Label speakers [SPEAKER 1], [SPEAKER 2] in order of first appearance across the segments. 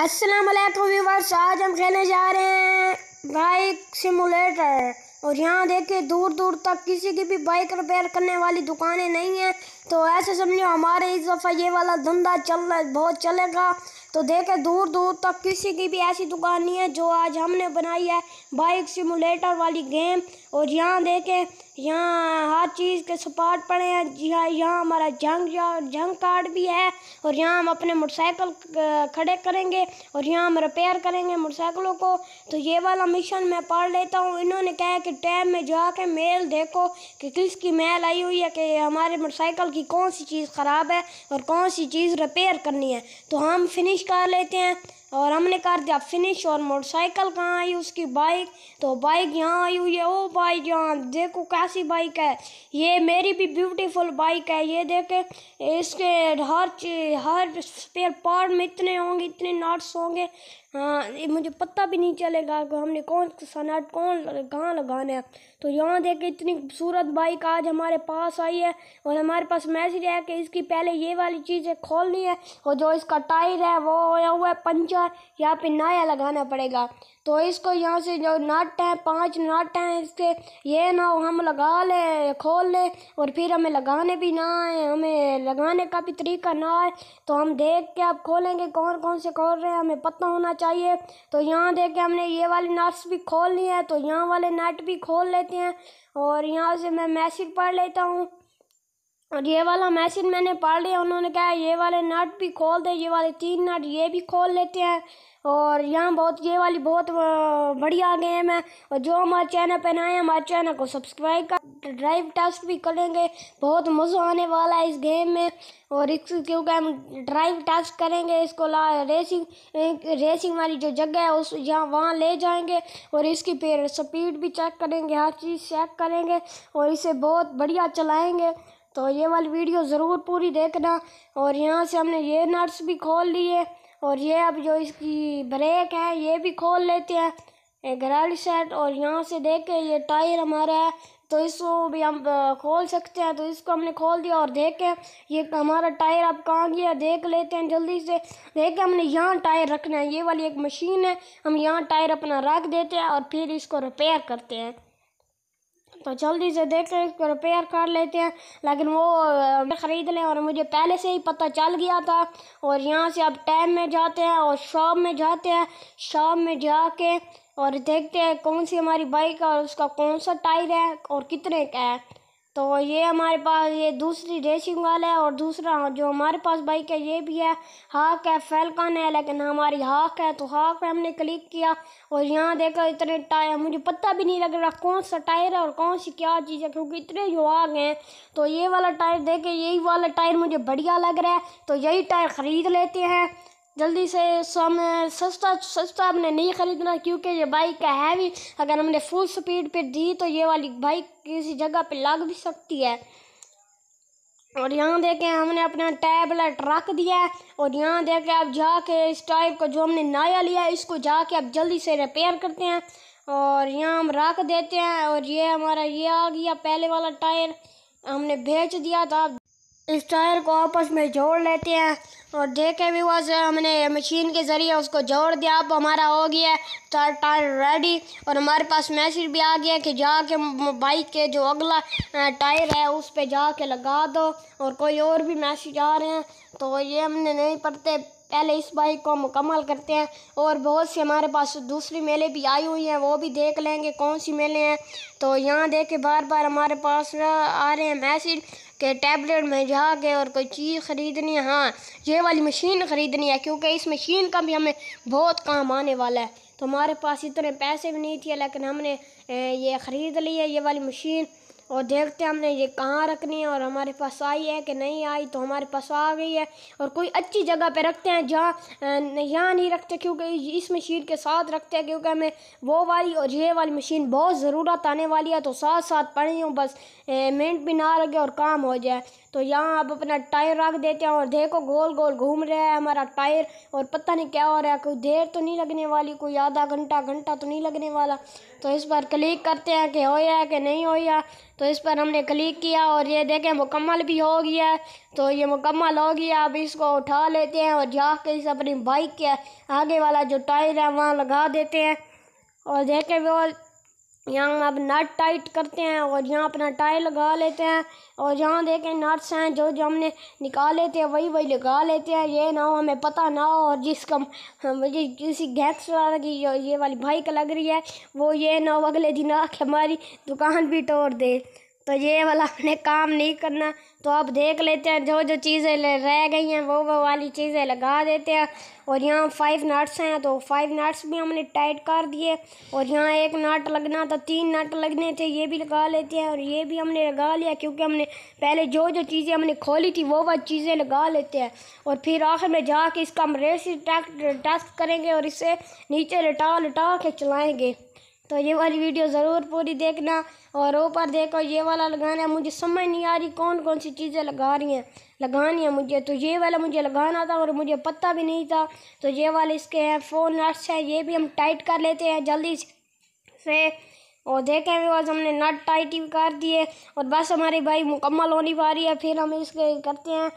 [SPEAKER 1] अस्सलाम वालेकुम व्यूवर्स आज हम खेलने जा रहे हैं बाइक सिमुलेटर और यहाँ देखिए दूर दूर तक किसी की भी बाइक रिपेयर करने वाली दुकानें नहीं हैं तो ऐसे समझो हमारे इस दफ़ा ये वाला धंधा चल रहा है बहुत चलेगा तो देखे दूर दूर तक किसी की भी ऐसी दुकान नहीं है जो आज हमने बनाई है बाइक सिमुलेटर वाली गेम और यहाँ देखें यहाँ हर चीज़ के सपाट पड़े हैं जी हाँ, यहाँ हमारा जंग जंग कार्ड भी है और यहाँ हम अपने मोटरसाइकिल खड़े करेंगे और यहाँ हम रिपेयर करेंगे मोटरसाइकिलों को तो ये वाला मिशन मैं पढ़ लेता हूँ इन्होंने कहा है कि टैब में जाके मेल देखो कि किसकी मेल आई हुई है कि हमारे मोटरसाइकिल की कौन सी चीज़ ख़राब है और कौन सी चीज़ रिपेयर करनी है तो हम फिनिश कर लेते हैं और हमने कर दिया फिनिश और मोटरसाइकिल कहाँ आई उसकी बाइक तो बाइक यहाँ आई हुई है ओ बाइक यहाँ देखो कैसी बाइक है ये मेरी भी ब्यूटीफुल बाइक है ये देखे इसके हर हर स्पेयर पार्ट में इतने होंगे इतने नट्स होंगे हाँ ये मुझे पता भी नहीं चलेगा कि हमने कौन सा नट कौन कहाँ लगाना है तो यहाँ देखे इतनी खूबसूरत बाइक आज हमारे पास आई है और हमारे पास मैसेज है कि इसकी पहले ये वाली चीज़ें खोलनी है और जो इसका टायर है वो होया हुआ है पंचर यहाँ पे नया लगाना पड़ेगा तो इसको यहाँ से जो नट हैं पांच नट हैं इसके ये ना हम लगा लें खोल लें और फिर हमें लगाने भी ना आए हमें लगाने का भी तरीका ना आए तो हम देख के अब खोलेंगे कौन कौन से खोल रहे हैं हमें पता होना चाहिए तो यहाँ देख के हमने ये वाली नट्स भी खोल लिए हैं तो यहाँ वाले नट भी खोल लेते लेते हैं और यहाँ से मैं मैसेज पढ़ लेता हूँ और ये वाला मैसेज मैंने पढ़ लिया उन्होंने कहा ये वाले नट भी खोल दे ये वाले तीन नट ये भी खोल लेते हैं और यहाँ बहुत ये वाली बहुत बढ़िया गेम है और जो हमारे चैनल पर नए हमारे चैनल को सब्सक्राइब कर ड्राइव टेस्ट भी करेंगे बहुत मज़ा आने वाला है इस गेम में और इस क्योंकि हम ड्राइव टेस्ट करेंगे इसको ला रेसिंग रेसिंग वाली जो जगह है उस यहाँ वहाँ ले जाएंगे और इसकी फिर स्पीड भी चेक करेंगे हर चीज़ चेक करेंगे और इसे बहुत बढ़िया चलाएँगे तो ये वाली वीडियो ज़रूर पूरी देखना और यहाँ से हमने ये नट्स भी खोल लिए और ये अब जो इसकी ब्रेक है ये भी खोल लेते हैं एक रैल सेट और यहाँ से देखें ये टायर हमारा है तो इसको भी हम खोल सकते हैं तो इसको हमने खोल दिया और देखें ये हमारा टायर अब कहाँ गया देख लेते हैं जल्दी से देखें हमने यहाँ टायर रखना है ये वाली एक मशीन है हम यहाँ टायर अपना रख देते हैं और फिर इसको रिपेयर करते हैं तो जल्दी से देखें इसको रिपेयर कर लेते हैं लेकिन वो ख़रीद लें और मुझे पहले से ही पता चल गया था और यहाँ से अब टाइम में जाते हैं और शॉप में जाते हैं शॉप में जाके और देखते हैं कौन सी हमारी बाइक है और उसका कौन सा टायर है और कितने का है तो ये हमारे पास ये दूसरी रेसिंग वाला है और दूसरा जो हमारे पास बाइक है ये भी है हाक है फैलकान है लेकिन हमारी हाक है तो हाक पे हमने क्लिक किया और यहाँ देखा इतने टायर मुझे पता भी नहीं लग रहा कौन सा टायर है और कौन सी क्या चीज़ है क्योंकि इतने जो आ गए हैं तो ये वाला टायर देखे यही वाला टायर मुझे बढ़िया लग रहा है तो यही टायर ख़रीद लेते हैं जल्दी से सो हमें सस्ता सस्ता हमने नहीं ख़रीदना क्योंकि ये बाइक का हैवी अगर हमने फुल स्पीड पे दी तो ये वाली बाइक किसी जगह पे लग भी सकती है और यहाँ देखें हमने अपना टैबलेट रख दिया है और यहाँ देखें आप जाके इस टाइप का जो हमने नया लिया है इसको जाके आप जल्दी से रिपेयर करते हैं और यहाँ हम रख देते हैं और ये हमारा ये आ गया पहले वाला टायर हमने भेज दिया था इस टायर को आपस में जोड़ लेते हैं और देखे भी वह हमने मशीन के ज़रिए उसको जोड़ दिया अब हमारा हो गया टायर टायर रेडी और हमारे पास मैसेज भी आ गया कि जाके बाइक के जो अगला टायर है उस पर जाके लगा दो और कोई और भी मैसेज आ रहे हैं तो ये हमने नहीं पढ़ते पहले इस बाइक को मुकम्मल करते हैं और बहुत से हमारे पास दूसरी मेले भी आई हुई हैं वो भी देख लेंगे कौन सी मेले हैं तो यहाँ देख के बार बार हमारे पास आ रहे हैं मैसेज कि टैबलेट में जाके और कोई चीज़ ख़रीदनी है हाँ ये वाली मशीन ख़रीदनी है क्योंकि इस मशीन का भी हमें बहुत काम आने वाला है तो हमारे पास इतने पैसे भी नहीं थे लेकिन हमने ये ख़रीद ली है ये वाली मशीन और देखते हैं हमने ये कहाँ रखनी है और हमारे पास आई है कि नहीं आई तो हमारे पास आ गई है और कोई अच्छी जगह पे रखते हैं जहाँ यहाँ नहीं रखते क्योंकि इस मशीन के साथ रखते हैं क्योंकि हमें वो वाली और ये वाली मशीन बहुत ज़रूरत आने वाली है तो साथ साथ पढ़ी हूँ बस मेंट भी ना लगे और काम हो जाए तो यहाँ आप अपना टायर रख देते हैं और देखो गोल गोल घूम रहा है हमारा टायर और पता नहीं क्या हो रहा है कोई देर तो नहीं लगने वाली कोई आधा घंटा घंटा तो नहीं लगने वाला तो इस पर क्लिक करते हैं कि हो या कि नहीं हो या तो इस पर हमने क्लिक किया और ये देखें मुकम्मल भी हो गया तो ये मुकम्मल हो गया अब इसको उठा लेते हैं और जाके इस अपनी बाइक के आगे वाला जो टायर है वहाँ लगा देते हैं और देखें वो यहाँ अब नट टाइट करते हैं और यहाँ अपना टाई लगा लेते हैं और यहाँ देखें नट्स हैं जो जो हमने निकाले थे वही वही लगा लेते हैं ये ना हो हमें पता ना हो और जिसका मुझे किसी गैस वाला की ये वाली भाई का लग रही है वो ये ना हो अगले दिन आके हमारी दुकान भी तोड़ दे तो ये वाला अपने काम नहीं करना तो आप देख लेते हैं जो जो चीज़ें रह गई हैं वो वो वाली चीज़ें लगा देते हैं और यहाँ फाइव नट्स हैं तो फाइव नट्स भी हमने टाइट कर दिए और यहाँ एक नट लगना तो तीन नट लगने थे ये भी लगा लेते हैं और ये भी हमने लगा लिया क्योंकि हमने पहले जो जो चीज़ें हमने खोली थी वो वह चीज़ें लगा लेते हैं और फिर आखिर में जाके इसका हम रेसी टेस्ट करेंगे और इसे नीचे लटा लटा के चलाएँगे तो ये वाली वीडियो ज़रूर पूरी देखना और ऊपर देखो ये वाला लगाना है मुझे समझ नहीं आ रही कौन कौन सी चीज़ें लगा रही हैं लगानी है मुझे तो ये वाला मुझे लगाना था और मुझे पता भी नहीं था तो ये वाले इसके हैं फ़ोन नट्स हैं ये भी हम टाइट कर लेते हैं जल्दी से और देखें बस हमने नट टाइट कर दिए और बस हमारी बाइक मुकम्मल होने पा रही है फिर हम इसके करते हैं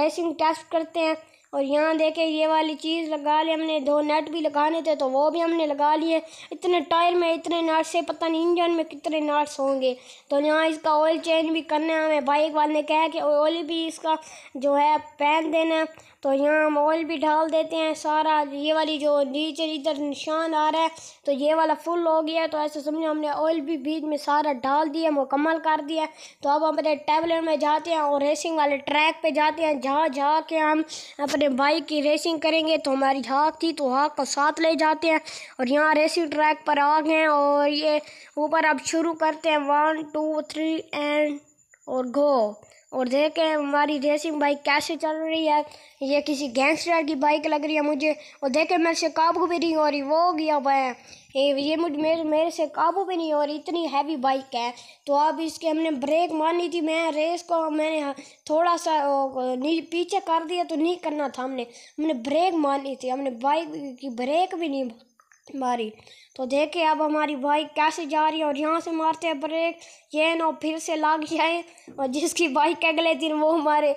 [SPEAKER 1] रेसिंग टेस्ट करते हैं और यहाँ देखे ये वाली चीज़ लगा ली हमने दो नेट भी लगाने थे तो वो भी हमने लगा लिए इतने टायर में इतने नाट से पता नहीं इंजन में कितने नाट्स होंगे तो यहाँ इसका ऑयल चेंज भी करना है हमें बाइक वाले ने कहा कि ऑयल भी इसका जो है पहन देना है तो यहाँ हम ऑयल भी डाल देते हैं सारा ये वाली जो नीचे इधर निशान आ रहा है तो ये वाला फुल हो गया तो ऐसे समझो हमने ऑयल भी बीच में सारा डाल दिया मुकम्मल कर दिया तो अब हम अपने टेबलेट में जाते हैं और रेसिंग वाले ट्रैक पे जाते हैं जहाँ जा के हम अपने बाइक की रेसिंग करेंगे तो हमारी हाक थी तो हाक को साथ ले जाते हैं और यहाँ रेसिंग ट्रैक पर आ गए हैं और ये ऊपर अब शुरू करते हैं वन टू थ्री एंड और गो और देखें हमारी रेसिंग बाइक कैसे चल रही है ये किसी गैंगस्टर की बाइक लग रही है मुझे और देखें मेरे से काबू भी नहीं हो रही वो गया भाई ये मुझ मेरे मेरे से काबू भी नहीं हो रही इतनी हैवी बाइक है तो अब इसके हमने ब्रेक मारनी थी मैं रेस को मैंने हाँ, थोड़ा सा पीछे कर दिया तो नहीं करना था हमने हमने ब्रेक मारनी थी हमने बाइक की ब्रेक भी नहीं बारी तो देखे अब हमारी बाइक कैसे जा रही है और यहाँ से मारते हैं ब्रेक ये नो फिर से लाग जाए और जिसकी बाइक अगले दिन वो हमारे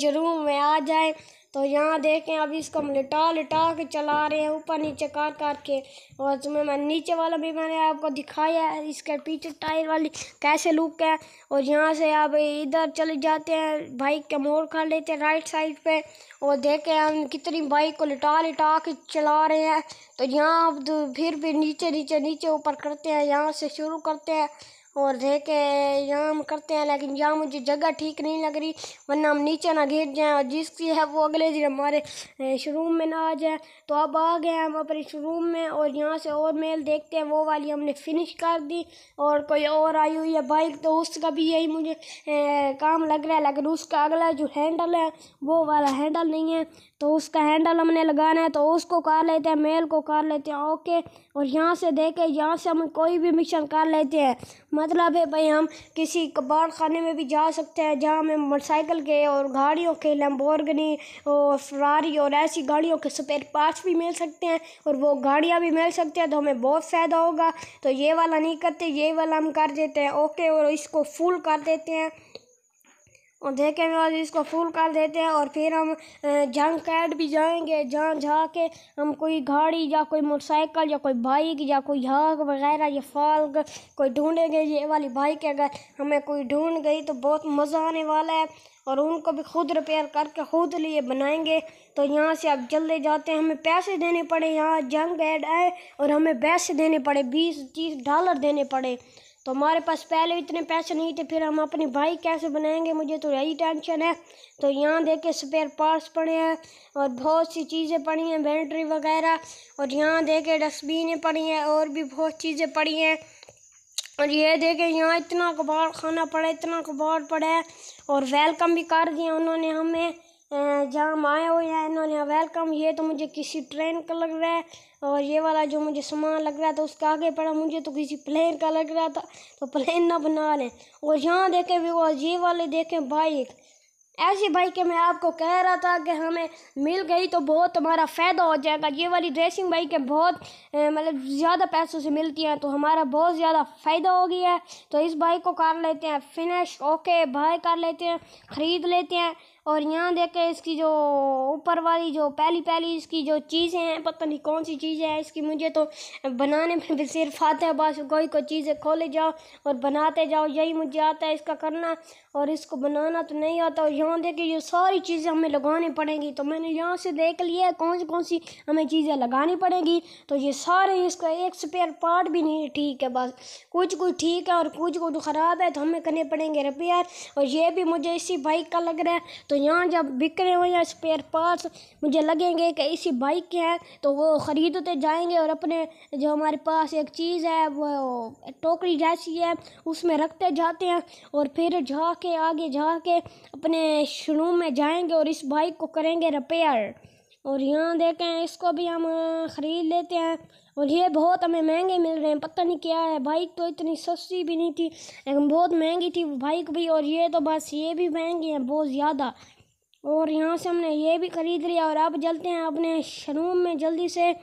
[SPEAKER 1] शुरू में आ जाए तो यहाँ देखें अभी इसको हम लिटा लिटा के चला रहे हैं ऊपर नीचे कार कार के और उसमें मैं नीचे वाला भी मैंने आपको दिखाया है इसके पीछे टायर वाली कैसे लुक है और यहाँ से आप इधर चले जाते हैं बाइक के मोड़ कर लेते हैं राइट साइड पे और देखें हम कितनी बाइक को लिटा लिटा के चला रहे हैं तो यहाँ आप फिर भी नीचे नीचे नीचे ऊपर करते हैं यहाँ से शुरू करते हैं और रह के यहाँ हम करते हैं लेकिन यहाँ मुझे जगह ठीक नहीं लग रही वरना हम नीचे ना गिर जाएं और जिसकी है वो अगले दिन हमारे शोरूम में ना आ जाए तो अब आ गए हम अपने शोरूम में और यहाँ से और मेल देखते हैं वो वाली हमने फिनिश कर दी और कोई और आई हुई है बाइक तो उसका भी यही मुझे ए, काम लग रहा है लेकिन उसका अगला जो हैंडल है वो वाला हैंडल नहीं है तो उसका हैंडल हमने लगाना है तो उसको कर लेते हैं मेल को कर लेते हैं ओके और यहाँ से देखें यहाँ से हम कोई भी मिशन कर लेते हैं मतलब है भाई हम किसी कबाड़ खाने में भी जा सकते हैं जहाँ हमें मोटरसाइकिल के और गाड़ियों के लम्बोरगनी और फरारी और ऐसी गाड़ियों के स्पेयर पार्ट्स भी मिल सकते हैं और वो गाड़ियाँ भी मिल सकती हैं तो हमें बहुत फ़ायदा होगा तो ये वाला नहीं करते ये वाला हम कर देते हैं ओके और इसको फुल कर देते हैं और देखे में आज इसको फूल कर देते हैं और फिर हम जंग कैड भी जाएंगे जहाँ जाके हम कोई गाड़ी या कोई मोटरसाइकिल या कोई बाइक या कोई हाक वगैरह या फाल्ग कोई ढूंढेंगे ये वाली बाइक अगर हमें कोई ढूंढ गई तो बहुत मज़ा आने वाला है और उनको भी खुद रिपेयर करके खुद लिए बनाएंगे तो यहाँ से आप जल्दी जाते हैं हमें पैसे देने पड़े यहाँ जंग ऐड आए और हमें पैसे देने पड़े बीस तीस डॉलर देने पड़े तो हमारे पास पहले इतने पैसे नहीं थे फिर हम अपनी बाइक कैसे बनाएंगे मुझे तो यही टेंशन है तो यहाँ देखे स्पेयर पार्ट्स पड़े हैं और बहुत सी चीज़ें पड़ी हैं बैटरी वगैरह और यहाँ देखे डस्टबिनें पड़ी हैं और भी बहुत चीज़ें पड़ी हैं और ये देखें यहाँ इतना कबाड़ खाना पड़ा इतना कबाड़ पड़ा है और वेलकम भी कर दिया उन्होंने हमें जहाँ हम आए हुए हैं इन्होंने वेलकम हाँ, ये तो मुझे किसी ट्रेन का लग रहा है और ये वाला जो मुझे सामान लग रहा था उसका आगे पड़ा मुझे तो किसी प्लेन का लग रहा था तो प्लेन ना बना लें और यहाँ देखें वो ये वाले देखें बाइक ऐसी बाइक मैं आपको कह रहा था कि हमें मिल गई तो बहुत हमारा फ़ायदा हो जाएगा ये वाली बाइक बाइकें बहुत मतलब ज़्यादा पैसों से मिलती हैं तो हमारा बहुत ज़्यादा फ़ायदा हो गया है तो इस बाइक को कर लेते हैं फिनिश ओके बाय कर लेते हैं ख़रीद लेते हैं और यहाँ देखे इसकी जो ऊपर वाली जो पहली पहली इसकी जो चीज़ें हैं पता नहीं कौन सी चीज़ें हैं इसकी मुझे तो बनाने में भी सिर्फ आता है बस कोई कोई चीज़ें खोले जाओ और बनाते जाओ यही मुझे आता है इसका करना और इसको बनाना तो नहीं आता और यहाँ देखिए ये सारी चीज़ें हमें लगानी पड़ेंगी तो मैंने यहाँ से देख लिया है कौन सी कौन सी हमें चीज़ें लगानी पड़ेंगी तो ये सारे इसका एक स्पेयर पार्ट भी नहीं ठीक है बस कुछ कुछ ठीक है और कुछ कुछ तो ख़राब है तो हमें करने पड़ेंगे रिपेयर और ये भी मुझे इसी बाइक का लग रहा है तो यहाँ जब बिक रहे हो या स्पेयर पार्ट्स मुझे लगेंगे कि इसी बाइक के हैं तो वो ख़रीदते जाएंगे और अपने जो हमारे पास एक चीज़ है वो टोकरी जैसी है उसमें रखते जाते हैं और फिर जा के आगे जाके अपने शुरू में जाएंगे और इस बाइक को करेंगे रिपेयर और यहाँ देखें इसको भी हम ख़रीद लेते हैं और ये बहुत हमें महंगे मिल रहे हैं पता नहीं क्या है बाइक तो इतनी सस्ती भी नहीं थी लेकिन बहुत महंगी थी बाइक भी और ये तो बस ये भी महंगी है बहुत ज़्यादा और यहाँ से हमने ये भी ख़रीद लिया और अब चलते हैं अपने शरूम में जल्दी से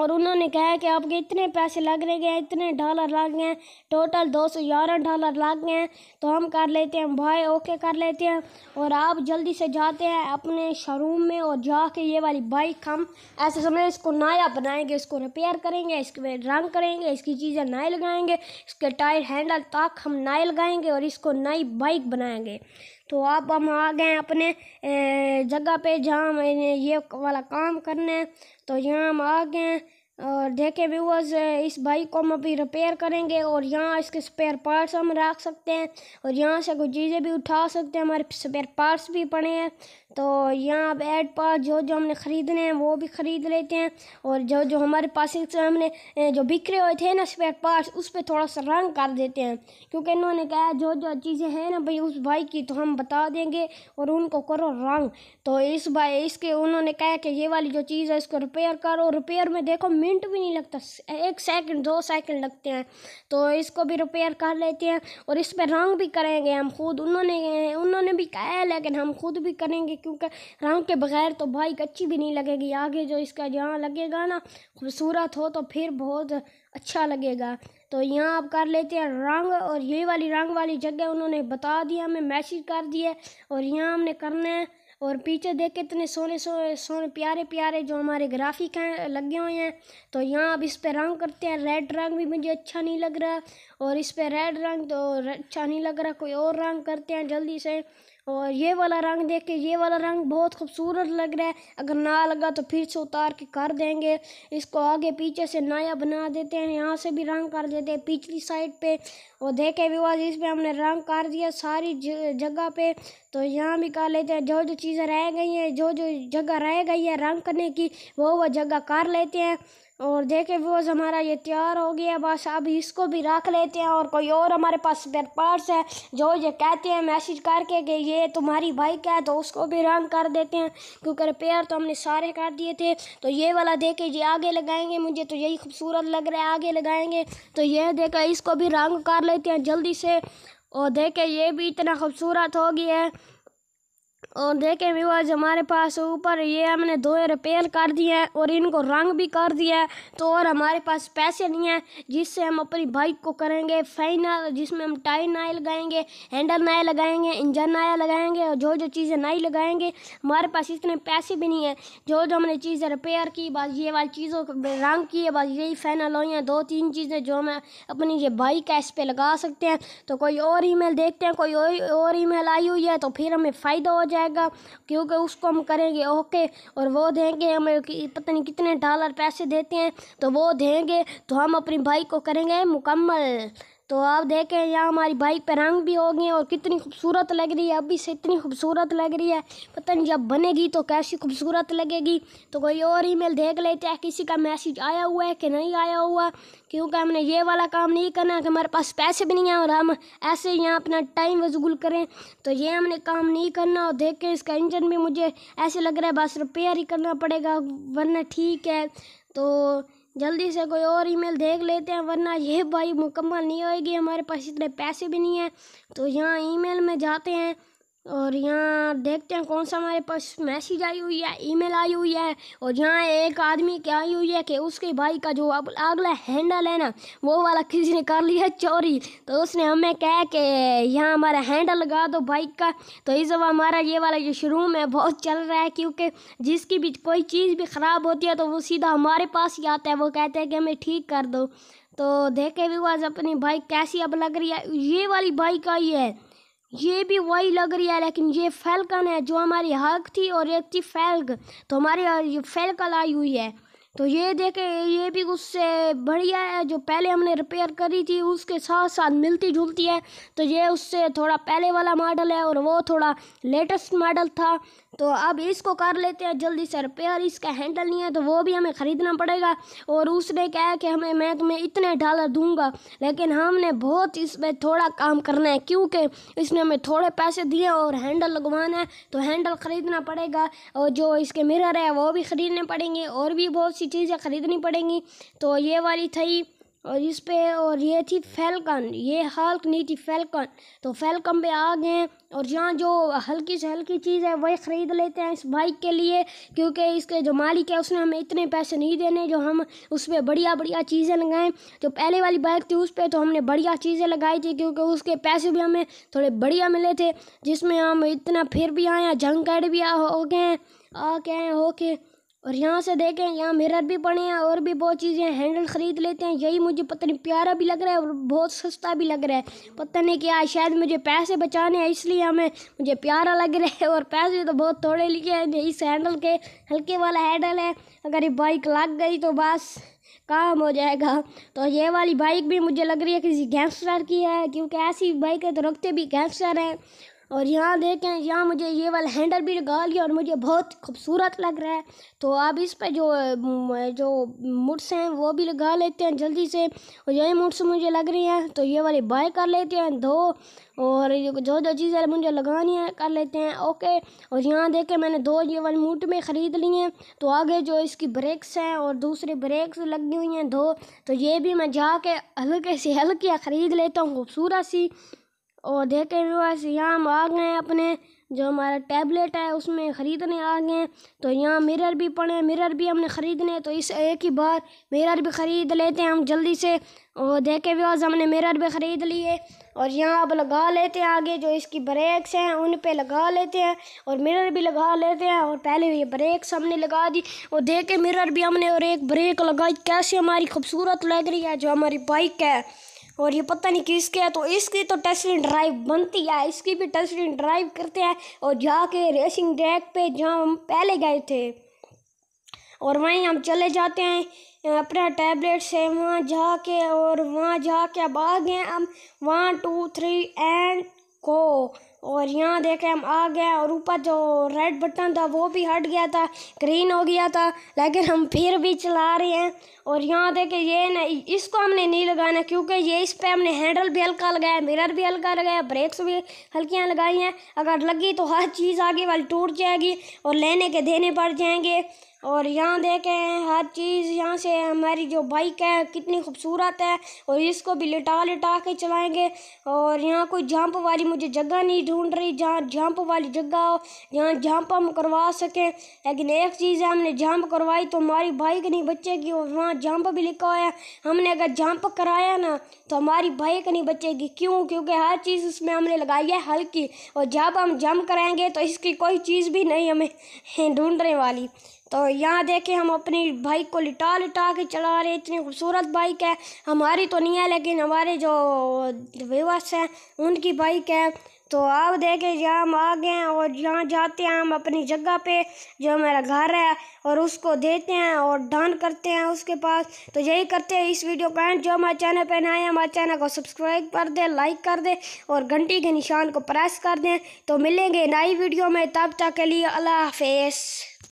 [SPEAKER 1] और उन्होंने कहा कि आपके इतने पैसे लग रहे हैं इतने डॉलर लग गए टोटल दो सौ ग्यारह डॉलर लग गए हैं तो हम कर लेते हैं भाई ओके कर लेते हैं और आप जल्दी से जाते हैं अपने शोरूम में और जाके ये वाली बाइक हम ऐसे समझ इसको नया बनाएंगे इसको रिपेयर करेंगे इसके रंग करेंगे इसकी चीज़ें नए लगाएंगे इसके टायर हैंडल तक हम नए लगाएंगे और इसको नई बाइक बनाएंगे तो अब हम आ गए अपने जगह पे जहाँ मैंने ये वाला काम करना है तो यहाँ हम आ गए और देखें व्यूवर्स इस बाइक को हम अभी रिपेयर करेंगे और यहाँ इसके स्पेयर पार्ट्स हम रख सकते हैं और यहाँ से कुछ चीज़ें भी उठा सकते हैं हमारे स्पेयर पार्ट्स भी पड़े हैं तो यहाँ अब एड जो जो हमने ख़रीदने हैं वो भी ख़रीद लेते हैं और जो जो हमारे पास इससे हमने जो बिखरे हुए थे ना स्पेयर पार्ट्स उस पर थोड़ा सा रंग कर देते हैं क्योंकि इन्होंने कहा जो जो चीज़ें हैं ना भाई उस भाई की तो हम बता देंगे और उनको करो रंग तो इस भाई इसके उन्होंने कहा कि ये वाली जो चीज़ है इसको रिपेयर करो रिपेयर में देखो मिनट भी नहीं लगता एक सेकेंड दो सेकेंड लगते हैं तो इसको भी रिपेयर कर लेते हैं और इस पर रंग भी करेंगे हम खुद उन्होंने उन्होंने भी कहा है लेकिन हम खुद भी करेंगे क्योंकि रंग के बगैर तो बाइक अच्छी भी नहीं लगेगी आगे जो इसका जहाँ लगेगा ना खूबसूरत हो तो फिर बहुत अच्छा लगेगा तो यहाँ आप कर लेते हैं रंग और ये वाली रंग वाली जगह उन्होंने बता दिया हमें मैसेज कर दिया और यहाँ हमने करना है और पीछे देख के इतने सोने सोने सोने प्यारे प्यारे जो हमारे ग्राफिक हैं लगे हुए हैं तो यहाँ अब इस पर रंग करते हैं रेड रंग भी मुझे अच्छा नहीं लग रहा और इस पर रेड रंग तो अच्छा नहीं लग रहा कोई और रंग करते हैं जल्दी से और ये वाला रंग देख के ये वाला रंग बहुत खूबसूरत लग रहा है अगर ना लगा तो फिर से उतार के कर देंगे इसको आगे पीछे से नया बना देते हैं यहाँ से भी रंग कर देते हैं पिछली साइड पे और देखे विवाज इस पर हमने रंग कर दिया सारी जगह पे तो यहाँ भी कर लेते हैं जो जो चीज़ें रह गई हैं जो जो जगह रह गई है रंग करने की वो वो जगह कर लेते हैं और देखे व्यूअर्स हमारा ये तैयार हो गया बस अब इसको भी रख लेते हैं और कोई और हमारे पास स्पेयर पार्ट्स है जो ये कहते हैं मैसेज करके कि ये तुम्हारी बाइक है तो उसको भी रंग कर देते हैं क्योंकि रिपेयर तो हमने सारे कर दिए थे तो ये वाला देखे ये आगे लगाएंगे मुझे तो यही खूबसूरत लग रहा है आगे लगाएंगे तो ये देखा इसको भी रंग कर लेते हैं जल्दी से और देखे ये भी इतना खूबसूरत हो गया है और देखें व्यूवर्स हमारे पास ऊपर ये हमने दो रिपेयर कर दिए हैं और इनको रंग भी कर दिया है तो और हमारे पास पैसे नहीं हैं जिससे हम अपनी बाइक को करेंगे फाइनल जिसमें हम टायर नए लगाएंगे हैंडल नए लगाएंगे इंजन नया लगाएंगे और जो जो चीज़ें नई लगाएंगे हमारे पास इतने पैसे भी नहीं हैं जो जो हमने चीज़ें रिपेयर की बस ये वाली चीज़ों में रंग किए बस यही फाइनल हुई हैं दो तीन चीज़ें जो हम अपनी ये बाइक है इस पर लगा सकते हैं तो कोई और ई देखते हैं कोई और ई आई हुई है तो फिर हमें फ़ायदा हो जाए जाएगा क्योंकि उसको हम करेंगे ओके और वो देंगे हमें पता नहीं कितने डॉलर पैसे देते हैं तो वो देंगे तो हम अपने भाई को करेंगे मुकम्मल तो आप देखें यहाँ हमारी बाइक पर रंग भी हो गए और कितनी खूबसूरत लग रही है अभी से इतनी खूबसूरत लग रही है पता नहीं जब बनेगी तो कैसी खूबसूरत लगेगी तो कोई और ईमेल देख लेते हैं किसी का मैसेज आया हुआ है कि नहीं आया हुआ क्योंकि हमने ये वाला काम नहीं करना कि हमारे पास पैसे भी नहीं हैं और हम ऐसे यहाँ अपना टाइम वजगुल करें तो ये हमने काम नहीं करना और देखें इसका इंजन भी मुझे ऐसे लग रहा है बस रिपेयर ही करना पड़ेगा वरना ठीक है तो जल्दी से कोई और ईमेल देख लेते हैं वरना ये भाई मुकम्मल नहीं होएगी हमारे पास इतने पैसे भी नहीं हैं तो यहाँ ईमेल में जाते हैं और यहाँ देखते हैं कौन सा हमारे पास मैसेज आई हुई है ईमेल आई हुई है और यहाँ एक आदमी की आई हुई है कि उसके भाई का जो अब अगला हैंडल है ना वो वाला किसी ने कर लिया चोरी तो उसने हमें कह के यहाँ हमारा हैंडल लगा दो बाइक का तो इस वह हमारा ये वाला जो शुरू है बहुत चल रहा है क्योंकि जिसकी भी कोई चीज़ भी ख़राब होती है तो वो सीधा हमारे पास ही आता है वो कहते हैं कि हमें ठीक कर दो तो देखे भी अपनी बाइक कैसी अब लग रही है ये वाली बाइक आई है ये भी वही लग रही है लेकिन ये फैलकन है जो हमारी हक थी और एक थी फैल्क तो यहाँ ये फैलकल आई हुई है तो ये देखें ये भी उससे बढ़िया है जो पहले हमने रिपेयर करी थी उसके साथ साथ मिलती जुलती है तो ये उससे थोड़ा पहले वाला मॉडल है और वो थोड़ा लेटेस्ट मॉडल था तो अब इसको कर लेते हैं जल्दी से रिपेयर इसका हैंडल नहीं है तो वो भी हमें ख़रीदना पड़ेगा और उसने क्या है कि हमें मैं तुम्हें इतने डॉलर दूंगा लेकिन हमने बहुत इस पर थोड़ा काम करना है क्योंकि इसने हमें थोड़े पैसे दिए और हैंडल लगवाना है तो हैंडल ख़रीदना पड़ेगा और जो इसके मिरर है वो भी ख़रीदने पड़ेंगे और भी बहुत सी चीज़ें ख़रीदनी पड़ेंगी तो ये वाली थी और इस पे और ये थी फैलकन ये हल्क नहीं थी फैलकन तो फैलकन पे आ गए और यहाँ जो हल्की से हल्की चीज़ है वही ख़रीद लेते हैं इस बाइक के लिए क्योंकि इसके जो मालिक है उसने हमें इतने पैसे नहीं देने जो हम उस पर बढ़िया बढ़िया चीज़ें लगाएं जो पहले वाली बाइक थी उस पर तो हमने बढ़िया चीज़ें लगाई थी क्योंकि उसके पैसे भी हमें थोड़े बढ़िया मिले थे जिसमें हम इतना फिर भी आए हैं जंग भी हो गए आ गए हो के और यहाँ से देखें यहाँ मिरर भी पड़े हैं और भी बहुत चीज़ें हैंडल ख़रीद लेते हैं यही मुझे पता नहीं प्यारा भी लग रहा है और बहुत सस्ता भी लग रहा है पता नहीं क्या शायद मुझे पैसे बचाने हैं इसलिए हमें मुझे प्यारा लग रहा है और पैसे तो बहुत थोड़े लिए हैं इस हैंडल के हल्के वाला हैंडल है अगर ये बाइक लग गई तो बस काम हो जाएगा तो ये वाली बाइक भी मुझे लग रही है किसी गैंगस्टर की है क्योंकि ऐसी बाइक है तो रखते भी गैंगस्टर हैं और यहाँ देखें यहाँ मुझे ये वाला हैंडल भी लगा लिया और मुझे बहुत खूबसूरत लग रहा है तो आप इस पर जो जो मुड्स हैं वो भी लगा लेते हैं जल्दी से और यही मुड्स मुझे लग रही हैं तो ये वाली बाय कर लेते हैं दो और जो जो चीज़ें मुझे लगानी है कर लेते हैं ओके और यहाँ देखें मैंने दो ये वाली मूट में ख़रीद ली हैं तो आगे जो इसकी ब्रेक्स हैं और दूसरी ब्रेक्स लगी हुई हैं दो तो ये भी मैं जाके हल्के से हल्के ख़रीद लेता हूँ खूबसूरत सी और देखे व्यूअर्स यहाँ हम आ गए अपने जो हमारा टैबलेट है उसमें ख़रीदने आ गए तो यहाँ मिरर भी पड़े मिरर भी हमने ख़रीदने तो इस एक ही बार मिरर भी ख़रीद लेते हैं हम जल्दी से और देखे व्यूअर्स हमने मिरर भी ख़रीद लिए और यहाँ अब लगा लेते हैं आगे जो इसकी ब्रेक्स हैं उन पर लगा लेते हैं और मिरर भी लगा लेते हैं और पहले ये ब्रेक्स हमने लगा दी और देखे मिरर भी हमने और एक ब्रेक लगाई कैसी हमारी खूबसूरत लग रही है जो हमारी बाइक है और ये पता नहीं किसके है तो इसकी तो टेस्टिंग ड्राइव बनती है इसकी भी टेस्टिंग ड्राइव करते हैं और जाके रेसिंग ट्रैक पे जहाँ हम पहले गए थे और वहीं हम चले जाते हैं अपना टैबलेट से वहाँ जाके और वहाँ जाके अब आ गए हम वन टू थ्री एंड को और यहाँ देखें हम आ गए और ऊपर जो रेड बटन था वो भी हट गया था ग्रीन हो गया था लेकिन हम फिर भी चला रहे हैं और यहाँ देखें ये ना इसको हमने नहीं लगाना क्योंकि ये इस पर हमने हैंडल भी हल्का लगाया मिरर भी हल्का लगाया ब्रेक्स भी हल्कियाँ लगाई हैं अगर लगी तो हर चीज़ आगे वाली टूट जाएगी और लेने के देने पड़ जाएंगे और यहाँ देखें हर चीज़ यहाँ से हमारी जो बाइक है कितनी खूबसूरत है और इसको भी लिटा लिटा के चलाएँगे और यहाँ कोई जंप वाली मुझे जगह नहीं ढूंढ रही जहाँ जंप वाली जगह हो जहाँ जंप हम करवा सकें लेकिन एक चीज़ है हमने जंप करवाई तो हमारी बाइक नहीं बचेगी और वहाँ जंप भी लिखा हुआ है हमने अगर जंप कराया ना तो हमारी बाइक नहीं बचेगी क्यों क्योंकि हर चीज़ उसमें हमने लगाई है हल्की और जब हम जंप कराएँगे तो इसकी कोई चीज़ भी नहीं हमें ढूँढने वाली तो यहाँ देखें हम अपनी बाइक को लिटा लिटा के चला रहे इतनी खूबसूरत बाइक है हमारी तो नहीं है लेकिन हमारे जो व्यवस्थ हैं उनकी बाइक है तो आप देखें यहाँ हम आ गए हैं और यहाँ जाते हैं हम अपनी जगह पे जो हमारा घर है और उसको देते हैं और डान करते हैं उसके पास तो यही करते हैं इस वीडियो का एंड जो हमारे चैनल पर नए हमारे चैनल को सब्सक्राइब कर दें लाइक कर दें और घंटी के निशान को प्रेस कर दें तो मिलेंगे नई वीडियो में तब तक के लिए अल्लाह हाफिज़